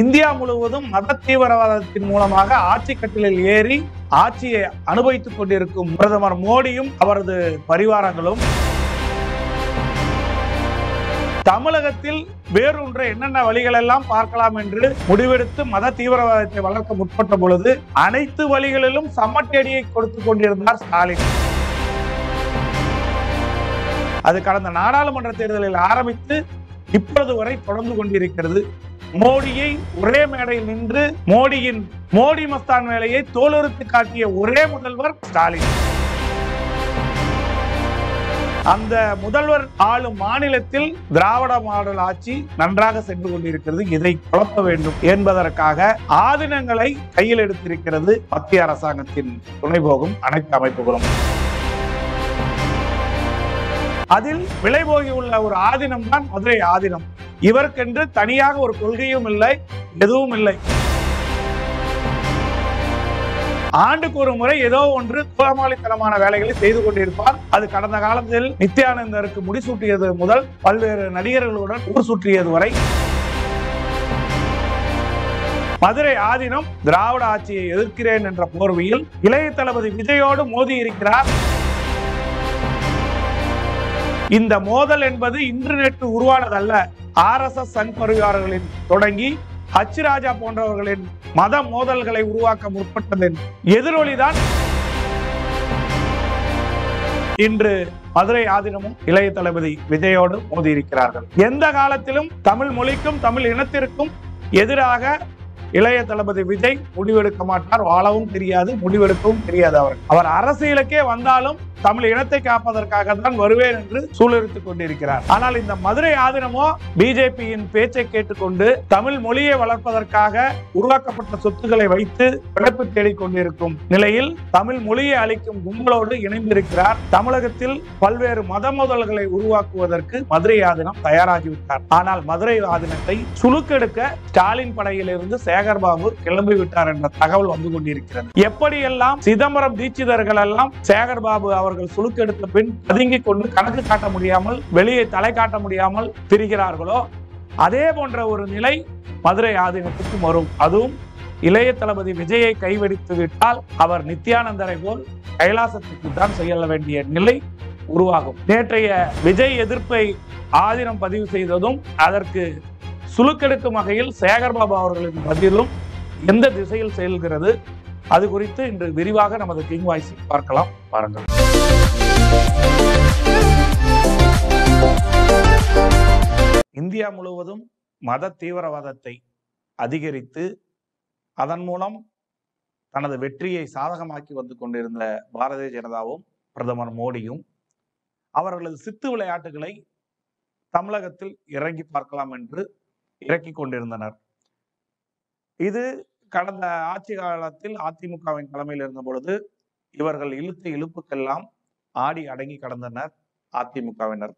India முழுவதும் மத தீவிரவாதத்தின் மூலமாக ஆட்சி கட்டிலில் ஏறி ஆட்சியை அனுபவித்துக் கொண்டிருக்கும் பிரதமர் மோடியும் அவரது பரிவாரங்களும் தமிழகத்தில் வேறொன்று என்னென்ன வழிகள் எல்லாம் பார்க்கலாம் என்று முடிவெடுத்து மத தீவிரவாதத்தை வளர்க்க முற்பட்ட பொழுது அனைத்து வழிகளிலும் சம்மட்டேடியை கொடுத்து கொண்டிருந்தார் ஸ்டாலின் அது கடந்த நாடாளுமன்ற தேர்தலில் ஆரம்பித்து இப்பொழுது வரை தொடர்ந்து கொண்டிருக்கிறது மோடியை ஒரே மேடையில் நின்று மோடியின் மோடி மஸ்தான் வேலையை தோலுறுத்து காட்டிய ஒரே முதல்வர் ஸ்டாலின் அந்த முதல்வர் ஆளும் மாநிலத்தில் திராவிட மாடல் ஆட்சி நன்றாக சென்று கொண்டிருக்கிறது இதை குழப்ப வேண்டும் என்பதற்காக ஆதினங்களை கையில் எடுத்திருக்கிறது மத்திய அரசாங்கத்தின் துணை போகும் அனைத்து அமைப்புகளும் அதில் விலை உள்ள ஒரு ஆதினம் தான் மதுரை ஆதினம் இவருக்கென்று தனியாக ஒரு கொள்கையும் இல்லை எதுவும் இல்லை ஆண்டுக்கு ஒரு முறை ஏதோ ஒன்று கோமாளித்தனமான வேலைகளை செய்து கொண்டிருப்பார் அது கடந்த காலத்தில் நித்யானந்தருக்கு முடிசூட்டியது முதல் பல்வேறு நடிகர்களுடன் ஊர் சுற்றியது வரை மதுரை ஆதீனம் திராவிட ஆட்சியை எதிர்க்கிறேன் என்ற போர்வையில் இளைய தளபதி விஜயோடு மோதி இருக்கிறார் இந்த மோதல் என்பது இன்டர்நெட் உருவானதல்ல ஆர் எஸ் எஸ் சங் பரிவாரர்களின் தொடங்கி ஹச்ராஜா போன்றவர்களின் மத மோதல்களை உருவாக்க முற்பட்டதின் எதிரொலிதான் இன்று மதுரை ஆதினமும் இளைய தளபதி விஜயோடு மோதி இருக்கிறார்கள் எந்த காலத்திலும் தமிழ் மொழிக்கும் தமிழ் இனத்திற்கும் எதிராக இளைய தளபதி விஜய் முடிவெடுக்க மாட்டார் வாழவும் தெரியாது முடிவெடுக்கவும் தெரியாது அவர் அவர் அரசியலுக்கே வந்தாலும் தமிழ் இனத்தை காப்பதற்காக தான் வருவேன் என்று சூழலித்துக் கொண்டிருக்கிறார் ஆனால் இந்த மதுரை ஆதினமோ பிஜேபியின் பேச்சை கேட்டுக்கொண்டு தமிழ் மொழியை வளர்ப்பதற்காக உருவாக்கப்பட்ட சொத்துக்களை வைத்து பிழைப்பு தேடிக்கொண்டிருக்கும் நிலையில் தமிழ் மொழியை அளிக்கும் கும்பலோடு இணைந்திருக்கிறார் தமிழகத்தில் பல்வேறு மத மோதல்களை உருவாக்குவதற்கு மதுரை ஆதினம் தயாராகிவிட்டார் ஆனால் மதுரை ஆதினத்தை சுழுக்கெடுக்க ஸ்டாலின் படையிலிருந்து சேகர்பாபு கிளம்பிவிட்டார் என்ற தகவல் வந்து கொண்டிருக்கிறது எப்படியெல்லாம் சிதம்பரம் தீட்சிதர்கள் எல்லாம் சேகர்பாபு அவர் அவர்கள் சுழுக்கெடுத்த பின் பதுங்கி கொண்டு கணக்கு காட்ட முடியாமல் வெளியே தலை காட்ட முடியாமல் திரிகிறார்களோ அதே போன்ற ஒரு நிலை மதுரை ஆதீனத்துக்கும் வரும் அதுவும் இளைய தளபதி விஜயை கைவெடித்து விட்டால் அவர் நித்யானந்தரை போல் கைலாசத்துக்கு தான் செய்ய வேண்டிய நிலை உருவாகும் நேற்றைய விஜய் எதிர்ப்பை ஆதீனம் பதிவு செய்ததும் அதற்கு சுழுக்கெடுக்கும் வகையில் சேகர்பாபு அவர்களின் பதிலும் எந்த திசையில் செயல்கிறது அது குறித்து இன்று விரிவாக நமது கிங் வாய்ஸ் பார்க்கலாம் பாருங்கள் இந்தியா முழுவதும் மத தீவிரவாதத்தை அதிகரித்து அதன் மூலம் தனது வெற்றியை சாதகமாக்கி வந்து கொண்டிருந்த பாரதிய ஜனதாவும் பிரதமர் மோடியும் அவர்களது சித்து விளையாட்டுகளை தமிழகத்தில் இறங்கி பார்க்கலாம் என்று இறக்கி கொண்டிருந்தனர் இது கடந்த ஆட்சி காலத்தில் அதிமுகவின் தலைமையில் இருந்த பொழுது இவர்கள் இழுத்து இழுப்புக்கெல்லாம் ஆடி அடங்கி கடந்தனர் அதிமுகவினர்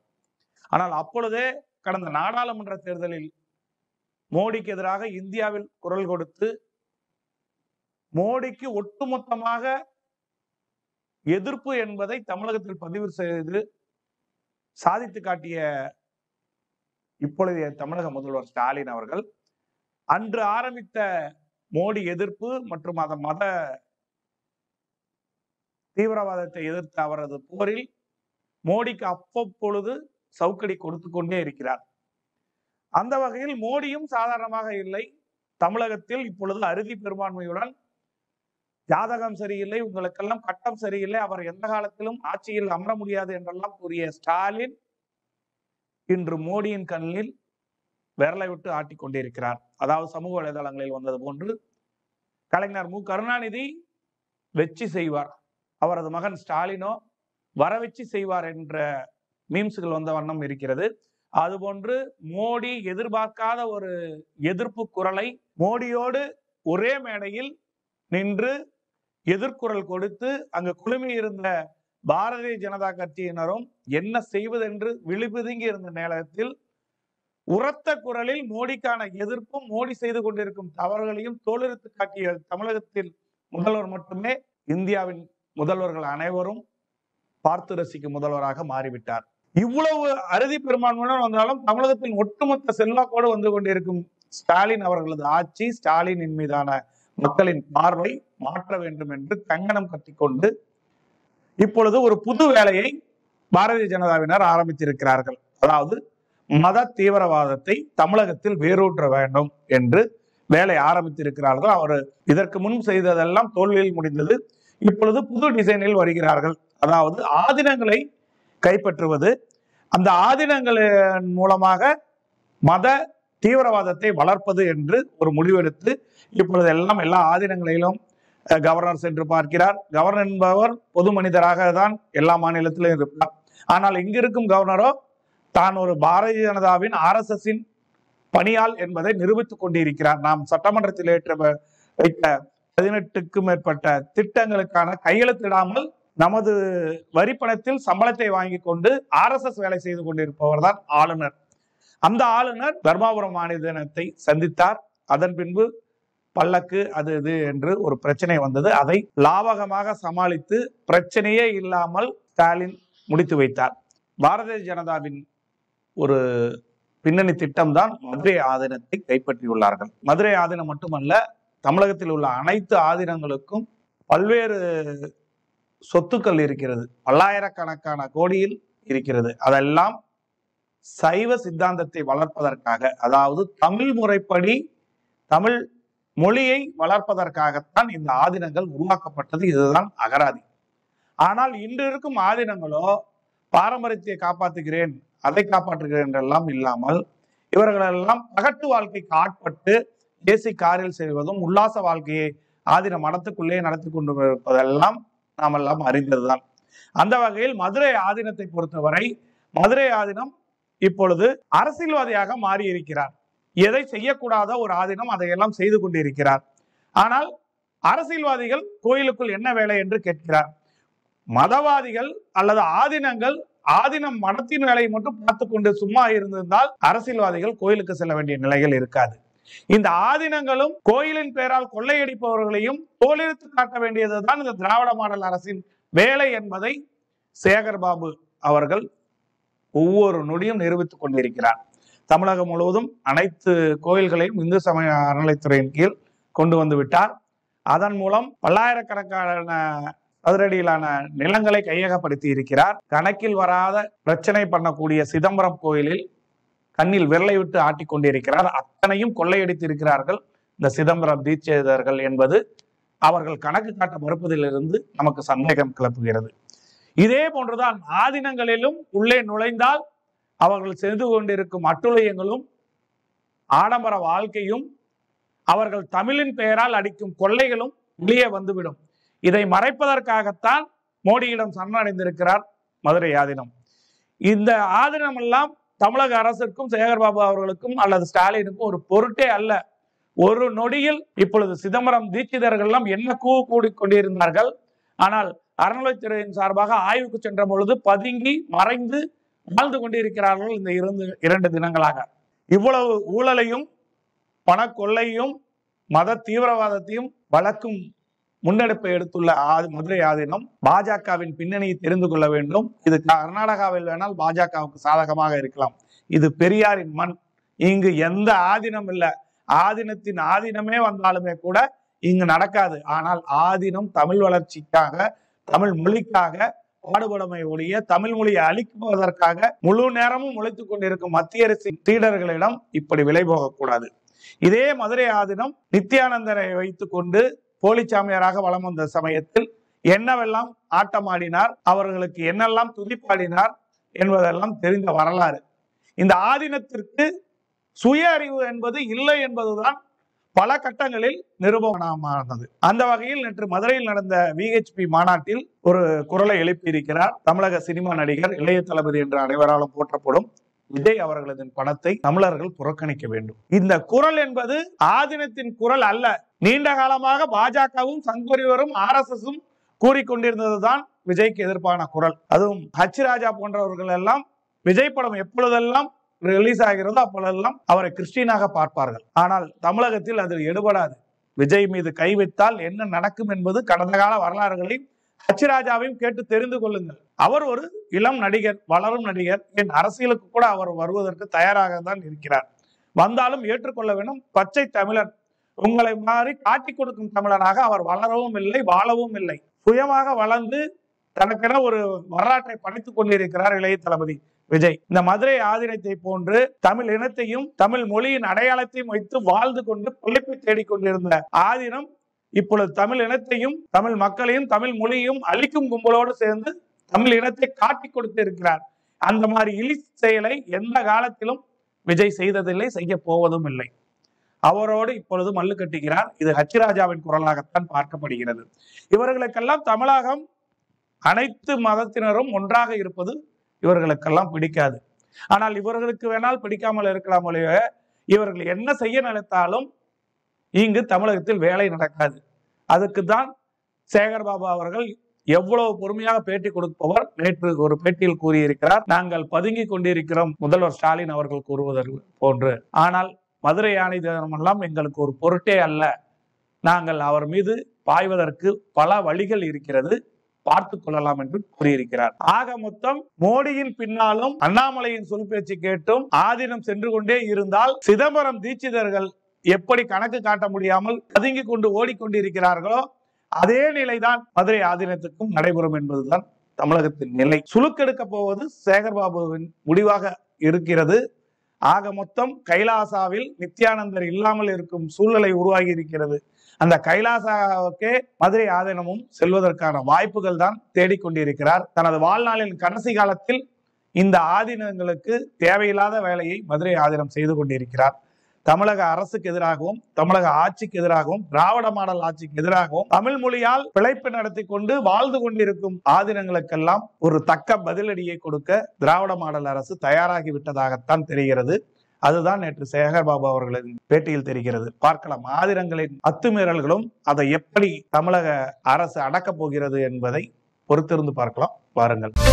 ஆனால் அப்பொழுதே கடந்த நாடாளுமன்ற தேர்தலில் மோடிக்கு எதிராக இந்தியாவில் குரல் கொடுத்து மோடிக்கு ஒட்டுமொத்தமாக எதிர்ப்பு என்பதை தமிழகத்தில் பதிவு செய்து சாதித்து காட்டிய இப்பொழுதைய தமிழக முதல்வர் ஸ்டாலின் அவர்கள் அன்று ஆரம்பித்த மோடி எதிர்ப்பு மற்றும் அதன் மத தீவிரவாதத்தை எதிர்த்த அவரது போரில் மோடிக்கு அப்பப்பொழுது சவுக்கடி கொடுத்து கொண்டே இருக்கிறார் அந்த வகையில் மோடியும் சாதாரணமாக இல்லை தமிழகத்தில் இப்பொழுது அறுதி பெரும்பான்மையுடன் ஜாதகம் சரியில்லை உங்களுக்கெல்லாம் கட்டம் சரியில்லை அவர் எந்த காலத்திலும் ஆட்சியில் அமர முடியாது என்றெல்லாம் கூறிய ஸ்டாலின் இன்று மோடியின் கண்ணில் விரலை விட்டு ஆட்டிக்கொண்டிருக்கிறார் அதாவது சமூக வலைதளங்களில் வந்தது போன்று கலைஞர் மு கருணாநிதி வெச்சு செய்வார் அவரது மகன் ஸ்டாலினோ வரவெச்சி செய்வார் என்ற மீம்ஸுகள் வந்த வண்ணம் இருக்கிறது அதுபோன்று மோடி எதிர்பார்க்காத ஒரு எதிர்ப்பு குரலை மோடியோடு ஒரே மேடையில் நின்று எதிர்குரல் கொடுத்து அங்கு குழுமி இருந்த பாரதிய ஜனதா கட்சியினரும் என்ன செய்வதென்று விழிபுதுங்கி இருந்த நேரத்தில் உரத்த குரலில் மோடிக்கான எதிர்ப்பும் மோடி செய்து கொண்டிருக்கும் தவறுகளையும் தோலெடுத்து காட்டிய தமிழகத்தில் முதல்வர் மட்டுமே இந்தியாவின் முதல்வர்கள் அனைவரும் பார்த்து ரசிக்கும் முதல்வராக மாறிவிட்டார் இவ்வளவு அறுதி பெரும்பான்மையுடன் வந்தாலும் தமிழகத்தின் ஒட்டுமொத்த செல்வாக்கோடு வந்து கொண்டிருக்கும் ஸ்டாலின் அவர்களது ஆட்சி ஸ்டாலினின் மீதான மக்களின் பார்வை மாற்ற வேண்டும் என்று கங்கணம் கட்டிக்கொண்டு இப்பொழுது ஒரு புது வேலையை பாரதிய ஜனதாவினர் ஆரம்பித்திருக்கிறார்கள் அதாவது மத தீவிரவாதத்தை தமிழகத்தில் வேரூற்ற வேண்டும் என்று வேலை ஆரம்பித்திருக்கிறார்கள் அவர் இதற்கு முன் செய்ததெல்லாம் தோல்வியில் முடிந்தது இப்பொழுது புது டிசைனில் வருகிறார்கள் அதாவது ஆதினங்களை கைப்பற்றுவது அந்த ஆதினங்களின் மூலமாக மத தீவிரவாதத்தை வளர்ப்பது என்று ஒரு முடிவெடுத்து இப்பொழுது எல்லாம் எல்லா ஆதீனங்களிலும் கவர்னர் சென்று பார்க்கிறார் கவர்னர் என்பவர் பொது மனிதராக தான் எல்லா மாநிலத்திலும் இருப்பார் ஆனால் இங்கிருக்கும் கவர்னரோ தான் ஒரு பாரதிய ஜனதாவின் ஆர் எஸ் எஸ் பணியால் என்பதை நிரூபித்துக் கொண்டிருக்கிறார் நாம் சட்டமன்றத்தில் ஏற்ற வைத்த பதினெட்டுக்கும் மேற்பட்ட திட்டங்களுக்கான கையெழுத்திடாமல் நமது வரிப்பணத்தில் சம்பளத்தை வாங்கி கொண்டு ஆர் எஸ் எஸ் வேலை செய்து கொண்டிருப்பவர் தான் ஆளுநர் அந்த ஆளுநர் தர்மாபுரம் மாநிலத்தை சந்தித்தார் அதன் பின்பு பல்லக்கு அது இது என்று ஒரு பிரச்சனை வந்தது அதை லாபகமாக சமாளித்து பிரச்சனையே இல்லாமல் ஸ்டாலின் முடித்து வைத்தார் பாரதிய ஜனதாவின் ஒரு பின்னணி திட்டம்தான் மதுரை ஆதீனத்தை கைப்பற்றியுள்ளார்கள் மதுரை ஆதீனம் மட்டுமல்ல தமிழகத்தில் உள்ள அனைத்து ஆதீனங்களுக்கும் பல்வேறு சொத்துக்கள் இருக்கிறது பல்லாயிரக்கணக்கான கோடியில் இருக்கிறது அதெல்லாம் சைவ சித்தாந்தத்தை வளர்ப்பதற்காக அதாவது தமிழ் முறைப்படி தமிழ் மொழியை வளர்ப்பதற்காகத்தான் இந்த ஆதீனங்கள் உருவாக்கப்பட்டது இதுதான் அகராதி ஆனால் இன்று இருக்கும் ஆதீனங்களோ பாரம்பரியத்தை காப்பாற்றுகிறேன் அதை காப்பாற்றுகிறென்றெல்லாம் இல்லாமல் இவர்களெல்லாம் பகட்டு வாழ்க்கைக்கு ஆட்பட்டு ஏசி காரில் செல்வதும் உல்லாச வாழ்க்கையை ஆதின மனத்துக்குள்ளே நடத்தி கொண்டு இருப்பதெல்லாம் நாம் எல்லாம் அறிந்ததுதான் அந்த வகையில் மதுரை ஆதீனத்தை பொறுத்தவரை மதுரை ஆதீனம் இப்பொழுது அரசியல்வாதியாக மாறி இருக்கிறார் எதை செய்யக்கூடாத ஒரு ஆதீனம் அதையெல்லாம் செய்து கொண்டிருக்கிறார் ஆனால் அரசியல்வாதிகள் கோயிலுக்குள் என்ன வேலை என்று கேட்கிறார் மதவாதிகள் அல்லது ஆதீனங்கள் ஆதினம் மனத்தின் வேலையை மட்டும் பார்த்து கொண்டு சும்மா இருந்திருந்தால் அரசியல்வாதிகள் கோயிலுக்கு செல்ல வேண்டிய நிலைகள் இருக்காது இந்த ஆதினங்களும் கோயிலின் பெயரால் கொள்ளையடிப்பவர்களையும் தோலெடுத்து காட்ட வேண்டியதுதான் இந்த திராவிட மாடல் அரசின் வேலை என்பதை சேகர்பாபு அவர்கள் ஒவ்வொரு நொடியும் நிரூபித்துக் கொண்டிருக்கிறார் தமிழகம் முழுவதும் அனைத்து கோயில்களையும் இந்து சமய அறநிலைத்துறையின் கீழ் கொண்டு வந்து விட்டார் அதன் மூலம் பல்லாயிரக்கணக்கான அதிரடியிலான நிலங்களை கையகப்படுத்தி இருக்கிறார் கணக்கில் வராத பிரச்சனை பண்ணக்கூடிய சிதம்பரம் கோயிலில் கண்ணில் விரலை விட்டு ஆட்டிக்கொண்டிருக்கிறார் அத்தனையும் கொள்ளையடித்து இருக்கிறார்கள் இந்த சிதம்பரம் தீட்சிதர்கள் என்பது அவர்கள் கணக்கு காட்ட மறுப்பதிலிருந்து நமக்கு சந்தேகம் கிளப்புகிறது இதே போன்றுதான் ஆதினங்களிலும் உள்ளே நுழைந்தால் அவர்கள் செய்து கொண்டிருக்கும் அட்டுளையங்களும் ஆடம்பர வாழ்க்கையும் அவர்கள் தமிழின் பெயரால் அடிக்கும் கொள்ளைகளும் வெளியே வந்துவிடும் இதை மறைப்பதற்காகத்தான் மோடியிடம் சரணடைந்திருக்கிறார் மதுரை ஆதீனம் இந்த ஆதீனம் எல்லாம் தமிழக அரசுக்கும் சேகர்பாபு அவர்களுக்கும் அல்லது ஸ்டாலினுக்கும் ஒரு பொருட்டே அல்ல ஒரு நொடியில் இப்பொழுது சிதம்பரம் தீட்சிதர்கள் எல்லாம் என்ன கூ கூடி கொண்டிருந்தார்கள் ஆனால் அறநிலைத்துறையின் சார்பாக ஆய்வுக்கு சென்ற பொழுது பதுங்கி மறைந்து வாழ்ந்து கொண்டிருக்கிறார்கள் இந்த இருந்து இரண்டு தினங்களாக இவ்வளவு ஊழலையும் பணக்கொள்ளையும் மத தீவிரவாதத்தையும் வளர்க்கும் முன்னெடுப்பை எடுத்துள்ள ஆதி மதுரை ஆதீனம் பாஜகவின் பின்னணியை தெரிந்து கொள்ள வேண்டும் இது கர்நாடகாவில் வேணால் பாஜகவுக்கு சாதகமாக இருக்கலாம் இது பெரியாரின் மண் இங்கு எந்த ஆதீனம் இல்லை ஆதீனத்தின் ஆதீனமே வந்தாலுமே கூட இங்கு நடக்காது ஆனால் ஆதீனம் தமிழ் வளர்ச்சிக்காக தமிழ் மொழிக்காக பாடுபடமை ஒழிய தமிழ் மொழியை அழிக்குவதற்காக முழு நேரமும் உழைத்துக் கொண்டிருக்கும் மத்திய அரசின் தீடர்களிடம் இப்படி விலை போகக்கூடாது இதே மதுரை ஆதீனம் நித்யானந்தரை கொண்டு போலி சாமியாராக வளம் வந்த சமயத்தில் என்னவெல்லாம் ஆட்டமாடினார் அவர்களுக்கு என்னெல்லாம் துதிப்பாடினார் என்பதெல்லாம் தெரிந்த வரலாறு இந்த ஆதீனத்திற்கு சுய அறிவு என்பது இல்லை என்பதுதான் பல கட்டங்களில் நிரூபணமானது அந்த வகையில் நேற்று மதுரையில் நடந்த விஹெச்பி மாநாட்டில் ஒரு குரலை எழுப்பியிருக்கிறார் தமிழக சினிமா நடிகர் இளைய தளபதி என்று அனைவராலும் போற்றப்படும் விஜய் அவர்களது பணத்தை தமிழர்கள் புறக்கணிக்க வேண்டும் இந்த குரல் என்பது ஆதினத்தின் குரல் அல்ல நீண்ட காலமாக பாஜகவும் சங்கொரிவரும் ஆர் எஸ் எஸ் கூறிக்கொண்டிருந்ததுதான் விஜய்க்கு எதிர்ப்பான குரல் அதுவும் ஹச் ராஜா போன்றவர்கள் எல்லாம் விஜய் படம் எப்பொழுதெல்லாம் ரிலீஸ் ஆகிறதோ அப்பொழுதெல்லாம் அவரை கிறிஸ்டினாக பார்ப்பார்கள் ஆனால் தமிழகத்தில் அதில் எடுபடாது விஜய் மீது கைவிட்டால் என்ன நடக்கும் என்பது கடந்த கால வரலாறுகளையும் அச்சுராஜாவையும் கேட்டு தெரிந்து கொள்ளுங்கள் அவர் ஒரு இளம் நடிகர் வளரும் நடிகர் என் அரசியலுக்கு கூட அவர் வருவதற்கு தயாராக தான் இருக்கிறார் வந்தாலும் ஏற்றுக்கொள்ள வேண்டும் பச்சை தமிழன் உங்களை மாறி காட்டி கொடுக்கும் தமிழனாக அவர் வளரவும் இல்லை வாழவும் இல்லை சுயமாக வளர்ந்து தனக்கென ஒரு வரலாற்றை படைத்துக் கொண்டிருக்கிறார் இளைய தளபதி விஜய் இந்த மதுரை ஆதினத்தை போன்று தமிழ் இனத்தையும் தமிழ் மொழியின் அடையாளத்தையும் வைத்து வாழ்ந்து கொண்டு பிழைப்பு தேடிக்கொண்டிருந்த ஆதினம் இப்பொழுது தமிழ் இனத்தையும் தமிழ் மக்களையும் தமிழ் மொழியையும் அழிக்கும் கும்பலோடு சேர்ந்து தமிழ் இனத்தை காட்டி கொடுத்து இருக்கிறார் அந்த மாதிரி இழி செயலை எந்த காலத்திலும் விஜய் செய்ததில்லை செய்ய போவதும் இல்லை அவரோடு இப்பொழுது மல்லு கட்டுகிறார் இது ஹச்சிராஜாவின் குரலாகத்தான் பார்க்கப்படுகிறது இவர்களுக்கெல்லாம் தமிழகம் அனைத்து மதத்தினரும் ஒன்றாக இருப்பது இவர்களுக்கெல்லாம் பிடிக்காது ஆனால் இவர்களுக்கு வேணால் பிடிக்காமல் இருக்கலாம் இவர்கள் என்ன செய்ய நினைத்தாலும் இங்கு தமிழகத்தில் வேலை நடக்காது அதுக்கு தான் சேகர்பாபு அவர்கள் எவ்வளவு பொறுமையாக பேட்டி கொடுப்பவர் நேற்று ஒரு பேட்டியில் கூறியிருக்கிறார் நாங்கள் பதுங்கி கொண்டிருக்கிறோம் முதல்வர் ஸ்டாலின் அவர்கள் கூறுவதற்கு போன்று ஆனால் மதுரை யானை எல்லாம் எங்களுக்கு ஒரு பொருட்டே அல்ல நாங்கள் அவர் மீது பாய்வதற்கு பல வழிகள் இருக்கிறது பார்த்து கொள்ளலாம் என்று கூறியிருக்கிறார் ஆக மொத்தம் மோடியின் பின்னாலும் அண்ணாமலையின் சொல் பேச்சு கேட்டும் ஆதீனம் சென்று கொண்டே இருந்தால் சிதம்பரம் தீட்சிதர்கள் எப்படி கணக்கு காட்ட முடியாமல் பதுங்கி கொண்டு ஓடிக்கொண்டிருக்கிறார்களோ அதே நிலைதான் மதுரை ஆதீனத்துக்கும் நடைபெறும் என்பதுதான் தமிழகத்தின் நிலை சுழுக்கெடுக்க போவது சேகர்பாபுவின் முடிவாக இருக்கிறது ஆக மொத்தம் கைலாசாவில் நித்யானந்தர் இல்லாமல் இருக்கும் சூழ்நிலை உருவாகி இருக்கிறது அந்த கைலாசாவுக்கே மதுரை ஆதீனமும் செல்வதற்கான வாய்ப்புகள் தான் தேடிக்கொண்டிருக்கிறார் தனது வாழ்நாளின் கடைசி காலத்தில் இந்த ஆதீனங்களுக்கு தேவையில்லாத வேலையை மதுரை ஆதீனம் செய்து கொண்டிருக்கிறார் தமிழக அரசுக்கு எதிராகவும் தமிழக ஆட்சிக்கு எதிராகவும் திராவிட மாடல் ஆட்சிக்கு எதிராகவும் தமிழ் மொழியால் பிழைப்பு நடத்தி கொண்டு வாழ்ந்து கொண்டிருக்கும் ஆதினங்களுக்கெல்லாம் ஒரு தக்க பதிலடியை கொடுக்க திராவிட மாடல் அரசு தயாராகி விட்டதாகத்தான் தெரிகிறது அதுதான் நேற்று சேகர்பாபு அவர்களின் பேட்டியில் தெரிகிறது பார்க்கலாம் ஆதிரங்களின் அத்துமீறல்களும் அதை எப்படி தமிழக அரசு அடக்கப் போகிறது என்பதை பொறுத்திருந்து பார்க்கலாம் பாருங்கள்